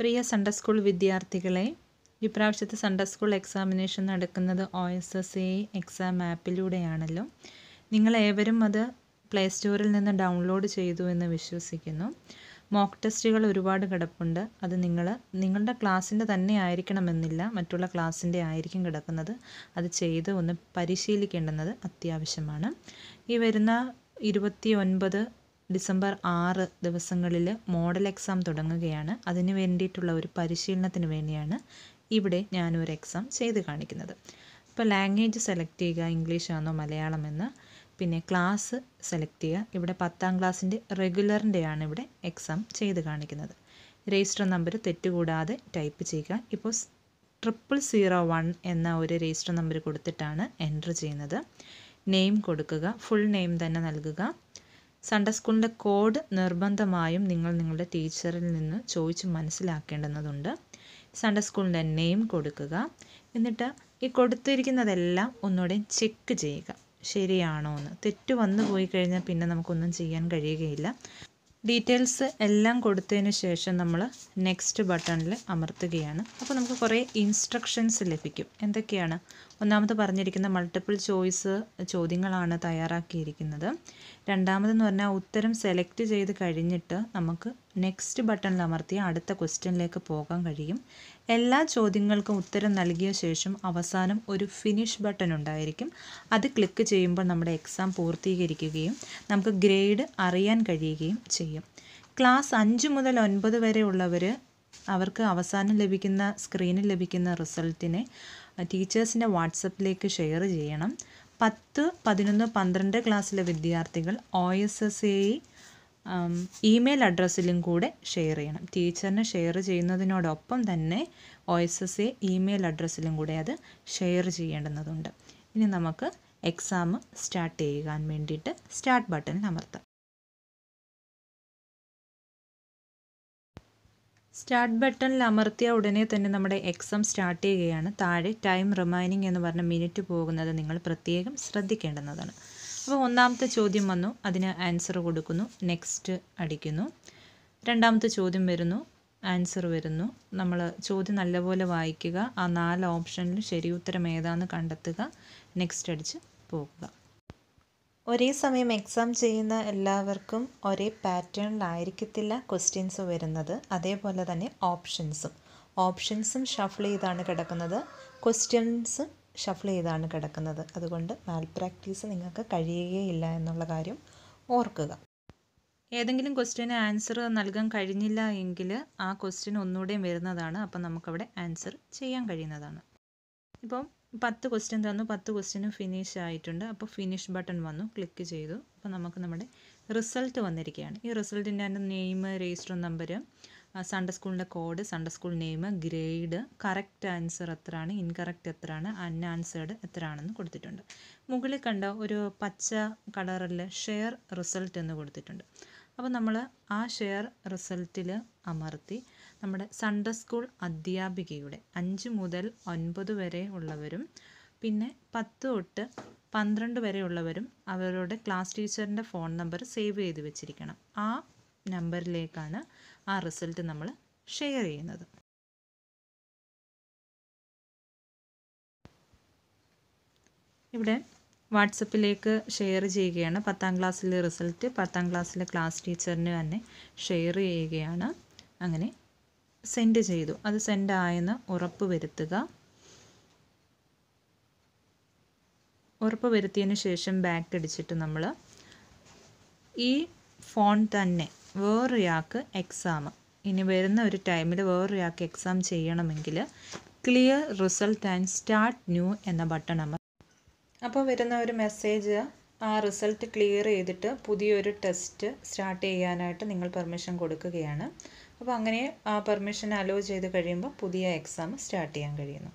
പ്രിയ Sunday school വിദ്യാർത്ഥികളെ ഇപ്രാവശ്യത്തെ Sunday school examination നടക്കുന്നത് O S S A exam ആപ്പിലൂടെയാണല്ലോ നിങ്ങൾ ഏവരും അത് പ്ലേ സ്റ്റോറിൽ നിന്ന് ഡൗൺലോഡ് ചെയ്തു എന്ന് വിശ്വസിക്കുന്നു മോക്ക് ടെസ്റ്റുകൾ ഒരുപാട് കിടപ്പുണ്ട് അത് നിങ്ങൾ നിങ്ങളുടെ ക്ലാസ്സിൻ്റെ തന്നെ ആയിരിക്കണമെന്നില്ല മറ്റുള്ള ക്ലാസ്സിൻ്റെ ആയിരിക്കും കിടക്കുന്നത് അത് ചെയ്ത് ഒന്ന് പരിശീലിക്കേണ്ടുന്നത് അത്യാവശ്യമാണ് ഈ വരുന്ന ഇരുപത്തി ഒൻപത് ഡിസംബർ ആറ് ദിവസങ്ങളിൽ മോഡൽ എക്സാം തുടങ്ങുകയാണ് അതിന് വേണ്ടിയിട്ടുള്ള ഒരു പരിശീലനത്തിന് വേണ്ടിയാണ് ഇവിടെ ഞാനൊരു എക്സാം ചെയ്ത് കാണിക്കുന്നത് ഇപ്പോൾ ലാംഗ്വേജ് സെലക്ട് ചെയ്യുക ഇംഗ്ലീഷാണോ മലയാളമെന്ന് പിന്നെ ക്ലാസ് സെലക്ട് ചെയ്യുക ഇവിടെ പത്താം ക്ലാസ്സിൻ്റെ റെഗുലറിൻ്റെയാണ് ഇവിടെ എക്സാം ചെയ്ത് കാണിക്കുന്നത് രജിസ്റ്റർ നമ്പർ തെറ്റുകൂടാതെ ടൈപ്പ് ചെയ്യുക ഇപ്പോൾ ട്രിപ്പിൾ സീറോ വൺ എന്ന ഒരു രജിസ്റ്റർ നമ്പർ കൊടുത്തിട്ടാണ് എൻറ്റർ ചെയ്യുന്നത് നെയിം കൊടുക്കുക ഫുൾ നെയിം തന്നെ നൽകുക സൺഡേ സ്കൂളിൻ്റെ കോഡ് നിർബന്ധമായും നിങ്ങൾ നിങ്ങളുടെ ടീച്ചറിൽ നിന്ന് ചോദിച്ച് മനസ്സിലാക്കേണ്ടുന്നതുണ്ട് സൺഡേ സ്കൂളിൻ്റെ നെയിം കൊടുക്കുക എന്നിട്ട് ഈ കൊടുത്തിരിക്കുന്നതെല്ലാം ഒന്നുകൂടെ ചെക്ക് ചെയ്യുക ശരിയാണോ എന്ന് തെറ്റ് വന്നു പോയി കഴിഞ്ഞാൽ പിന്നെ നമുക്കൊന്നും ചെയ്യാൻ കഴിയുകയില്ല ഡീറ്റെയിൽസ് എല്ലാം കൊടുത്തതിന് ശേഷം നമ്മൾ നെക്സ്റ്റ് ബട്ടണിൽ അമർത്തുകയാണ് അപ്പോൾ നമുക്ക് കുറേ ഇൻസ്ട്രക്ഷൻസ് ലഭിക്കും എന്തൊക്കെയാണ് ഒന്നാമത് പറഞ്ഞിരിക്കുന്ന മൾട്ടിപ്പിൾ ചോയ്സ് ചോദ്യങ്ങളാണ് തയ്യാറാക്കിയിരിക്കുന്നത് രണ്ടാമതെന്ന് പറഞ്ഞാൽ ഉത്തരം സെലക്ട് ചെയ്ത് കഴിഞ്ഞിട്ട് നമുക്ക് നെക്സ്റ്റ് ബട്ടണിൽ അമർത്തി അടുത്ത ക്വസ്റ്റ്യനിലേക്ക് പോകാൻ കഴിയും എല്ലാ ചോദ്യങ്ങൾക്കും ഉത്തരം നൽകിയ ശേഷം അവസാനം ഒരു ഫിനിഷ് ബട്ടൺ ഉണ്ടായിരിക്കും അത് ക്ലിക്ക് ചെയ്യുമ്പോൾ നമ്മുടെ എക്സാം പൂർത്തീകരിക്കുകയും നമുക്ക് ഗ്രേഡ് അറിയാൻ കഴിയുകയും ചെയ്യും ക്ലാസ് അഞ്ച് മുതൽ ഒൻപത് ഉള്ളവർ അവർക്ക് അവസാനം ലഭിക്കുന്ന സ്ക്രീനിൽ ലഭിക്കുന്ന റിസൾട്ടിനെ ടീച്ചേഴ്സിൻ്റെ വാട്സപ്പിലേക്ക് ഷെയർ ചെയ്യണം പത്ത് പതിനൊന്ന് പന്ത്രണ്ട് ക്ലാസ്സിലെ വിദ്യാർത്ഥികൾ O S S A email അഡ്രസ്സിലും കൂടെ ഷെയർ ചെയ്യണം ടീച്ചറിന് ഷെയർ ചെയ്യുന്നതിനോടൊപ്പം തന്നെ O S S A email അഡ്രസ്സിലും കൂടെ അത് ഷെയർ ചെയ്യേണ്ടുന്നതുണ്ട് ഇനി നമുക്ക് എക്സാം സ്റ്റാർട്ട് ചെയ്യാൻ വേണ്ടിയിട്ട് സ്റ്റാർട്ട് ബട്ടണിൽ അമർത്താം സ്റ്റാർട്ട് ബട്ടണിൽ അമർത്തിയ ഉടനെ തന്നെ നമ്മുടെ എക്സാം സ്റ്റാർട്ട് ചെയ്യുകയാണ് താഴെ ടൈം റിമൈനിങ് എന്ന് പറഞ്ഞ മിനിറ്റ് പോകുന്നത് നിങ്ങൾ പ്രത്യേകം ശ്രദ്ധിക്കേണ്ടുന്നതാണ് അപ്പോൾ ഒന്നാമത്തെ ചോദ്യം വന്നു അതിന് ആൻസർ കൊടുക്കുന്നു നെക്സ്റ്റ് അടിക്കുന്നു രണ്ടാമത്തെ ചോദ്യം വരുന്നു ആൻസർ വരുന്നു നമ്മൾ ചോദ്യം നല്ലപോലെ വായിക്കുക ആ നാല് ഓപ്ഷനിൽ ശരി ഉത്തരം ഏതാണെന്ന് കണ്ടെത്തുക നെക്സ്റ്റ് അടിച്ച് പോകുക ഒരേ സമയം എക്സാം ചെയ്യുന്ന എല്ലാവർക്കും ഒരേ പാറ്റേണിലായിരിക്കത്തില്ല ക്വസ്റ്റ്യൻസ് വരുന്നത് അതേപോലെ തന്നെ ഓപ്ഷൻസും ഓപ്ഷൻസും ഷഫിൾ ചെയ്താണ് കിടക്കുന്നത് ക്വസ്റ്റ്യൻസും ഷഫിൾ ചെയ്താണ് കിടക്കുന്നത് അതുകൊണ്ട് മാൽ പ്രാക്ടീസ് നിങ്ങൾക്ക് കഴിയുകയില്ല എന്നുള്ള കാര്യം ഓർക്കുക ഏതെങ്കിലും ക്വസ്റ്റ്യന് ആൻസർ നൽകാൻ കഴിഞ്ഞില്ല എങ്കിൽ ആ ക്വസ്റ്റ്യൻ ഒന്നുകൂടെയും വരുന്നതാണ് അപ്പം നമുക്കവിടെ ആൻസർ ചെയ്യാൻ കഴിയുന്നതാണ് ഇപ്പം പത്ത് ക്വസ്റ്റ്യൻ തന്നു പത്ത് ക്വസ്റ്റ്യനും ഫിനിഷ് ആയിട്ടുണ്ട് അപ്പോൾ ഫിനിഷ് ബട്ടൺ വന്നു ക്ലിക്ക് ചെയ്തു അപ്പോൾ നമുക്ക് നമ്മുടെ റിസൾട്ട് വന്നിരിക്കുകയാണ് ഈ റിസൾട്ടിൻ്റെ അതിൻ്റെ നെയിം രജിസ്റ്റർ നമ്പർ സൺഡേ സ്കൂളിൻ്റെ code Sunday school name grade correct answer എത്രയാണ് ഇൻകറക്റ്റ് എത്രയാണ് അൺആൻസേഡ് എത്രയാണെന്ന് കൊടുത്തിട്ടുണ്ട് മുകളിൽ കണ്ട ഒരു പച്ച കളറിൽ ഷെയർ റിസൾട്ട് എന്ന് കൊടുത്തിട്ടുണ്ട് അപ്പോൾ നമ്മൾ ആ ഷെയർ റിസൾട്ടിൽ അമർത്തി നമ്മുടെ സൺഡേ സ്കൂൾ അധ്യാപികയുടെ അഞ്ച് മുതൽ ഒൻപത് വരെ ഉള്ളവരും പിന്നെ പത്ത് തൊട്ട് പന്ത്രണ്ട് വരെ ഉള്ളവരും അവരുടെ ക്ലാസ് ടീച്ചറിൻ്റെ ഫോൺ നമ്പർ സേവ് ചെയ്ത് വെച്ചിരിക്കണം ആ നമ്പറിലേക്കാണ് ആ റിസൾട്ട് നമ്മൾ ഷെയർ ചെയ്യുന്നത് ഇവിടെ വാട്സപ്പിലേക്ക് ഷെയർ ചെയ്യുകയാണ് പത്താം ക്ലാസ്സിലെ റിസൾട്ട് പത്താം ക്ലാസ്സിലെ ക്ലാസ് ടീച്ചറിന് തന്നെ ഷെയർ ചെയ്യുകയാണ് അങ്ങനെ സെൻഡ് ചെയ്തു അത് സെൻഡ് ആയെന്ന് ഉറപ്പ് വരുത്തുക ഉറപ്പ് വരുത്തിയതിന് ശേഷം ബാക്ക് അടിച്ചിട്ട് നമ്മൾ ഈ ഫോൺ തന്നെ വേറൊരാൾക്ക് എക്സാം ഇനി വരുന്ന ഒരു ടൈമിൽ വേറൊരാൾക്ക് എക്സാം ചെയ്യണമെങ്കിൽ clear result and start new എന്ന ബട്ടൺ അമർ അപ്പോൾ വരുന്ന ഒരു മെസ്സേജ് ആ റിസൾട്ട് ക്ലിയർ ചെയ്തിട്ട് പുതിയൊരു ടെസ്റ്റ് സ്റ്റാർട്ട് ചെയ്യാനായിട്ട് നിങ്ങൾ പെർമിഷൻ കൊടുക്കുകയാണ് അപ്പോൾ അങ്ങനെ ആ പെർമിഷൻ അലോ ചെയ്ത് കഴിയുമ്പോൾ പുതിയ എക്സാം സ്റ്റാർട്ട് ചെയ്യാൻ കഴിയുന്നു